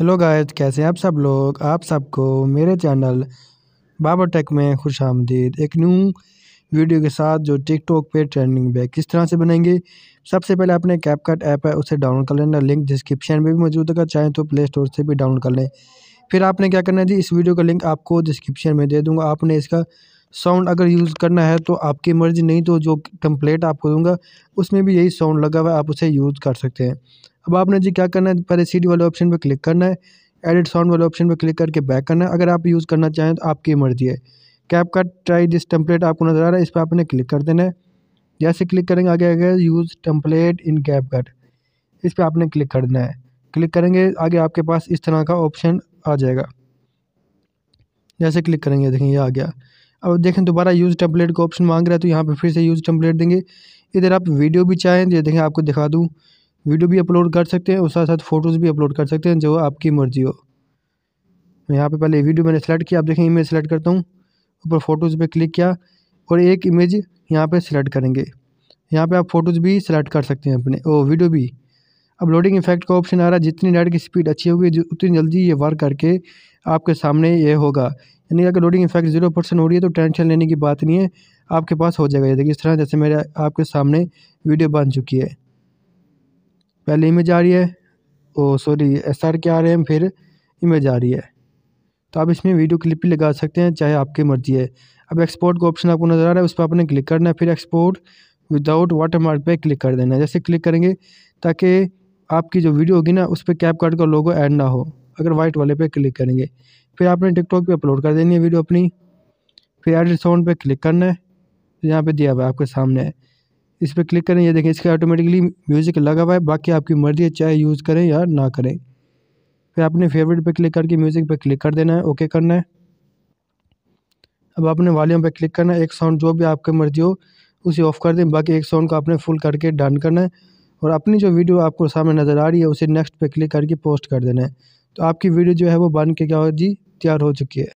hello guys कैसे हैं आप सब लोग आप सबको मेरे चैनल बाबा टेक में खुश आमदीद एक न्यू वीडियो के साथ जो टिकटॉक पे ट्रेंडिंग बैग किस तरह से बनेंगे सबसे पहले आपने कैपकट ऐप है उसे डाउनलोड कर लेना लिंक डिस्क्रिप्शन में भी मौजूद होगा चाहें तो प्ले स्टोर से भी डाउनलोड कर लें फिर आपने क्या करना है जी इस वीडियो का लिंक आपको डिस्क्रिप्शन में दे दूँगा आपने इसका साउंड अगर यूज़ करना है तो आपकी मर्ज़ी नहीं तो जो टम्पलेट आपको दूंगा उसमें भी यही साउंड लगा हुआ है आप उसे यूज़ कर सकते हैं अब आपने जी क्या करना है पहले सी वाले ऑप्शन पर क्लिक करना है एडिट साउंड वाले ऑप्शन पर क्लिक करके बैक करना है अगर आप यूज़ करना चाहें तो आपकी मर्ज़ी है कैप का ट्राई दिस टेम्पलेट आपको नज़र आ रहा है इस पर आपने क्लिक कर देना है जैसे क्लिक करेंगे आगे आगे use template in CapCut इस पर आपने क्लिक कर देना है क्लिक करेंगे आगे आपके पास इस तरह का ऑप्शन आ जाएगा जैसे क्लिक करेंगे देखें ये आ गया अब देखें दोबारा यूज़ टेम्पलेट का ऑप्शन मांग रहा है तो यहाँ पर फिर से यूज़ टेम्पलेट देंगे इधर आप वीडियो भी चाहें तो देखें आपको दिखा दूँ वीडियो भी अपलोड कर सकते हैं और साथ साथ फ़ोटोज़ भी अपलोड कर सकते हैं जो आपकी मर्ज़ी हो यहाँ पे पहले वीडियो मैंने सेलेक्ट किया आप देखें इमेज सेलेक्ट करता हूँ ऊपर फ़ोटोज़ पे क्लिक किया और एक इमेज यहाँ पे सेलेक्ट करेंगे यहाँ पे आप फ़ोटोज़ भी सिलेक्ट कर सकते हैं अपने ओ वीडियो भी अब लोडिंग इफेक्ट का ऑप्शन आ रहा है जितनी नेट की स्पीड अच्छी होगी उतनी जल्दी ये वर्क करके आपके सामने ये होगा यानी अगर लोडिंग इफेक्ट जीरो परसेंट हो रही है तो टेंशन लेने की बात नहीं है आपके पास हो जाएगा ये देखिए इस तरह जैसे मेरे आपके सामने वीडियो बन चुकी है पहले इमेज आ रही है ओ सॉरी एस आर के आ रहे हैं फिर इमेज आ रही है तो आप इसमें वीडियो क्लिप भी लगा सकते हैं चाहे आपकी मर्ज़ी है अब एक्सपोर्ट का ऑप्शन आपको नज़र आ रहा है उस पर आपने क्लिक करना है फिर एक्सपोर्ट विदाउट वाटर मार्क पर क्लिक कर देना है जैसे क्लिक करेंगे ताकि आपकी जो वीडियो होगी ना उस पर कैप कार्ड का लोगो ऐड ना हो अगर वाइट वाले पे क्लिक करेंगे फिर आपने टिकटॉक पे अपलोड कर देनी है वीडियो अपनी फिर एड साउंड पे क्लिक करना है यहाँ पे दिया हुआ है आपके सामने है इस पर क्लिक करें ये देखें इसके ऑटोमेटिकली म्यूज़िक लगा हुआ है बाकी आपकी मर्ज़ी है चाहे यूज़ करें या ना करें फिर आपने फेवरेट पर क्लिक करके म्यूज़िक पर क्लिक कर देना है ओके करना है अब आपने वॉल्यूम पर क्लिक करना है एक साउंड जो भी आपकी मर्ज़ी हो उसे ऑफ़ कर दें बाकी एक साउंड को आपने फुल करके डन करना है और अपनी जो वीडियो आपको सामने नज़र आ रही है उसे नेक्स्ट पे क्लिक करके पोस्ट कर देना है तो आपकी वीडियो जो है वो बन के क्या हो जी तैयार हो चुकी है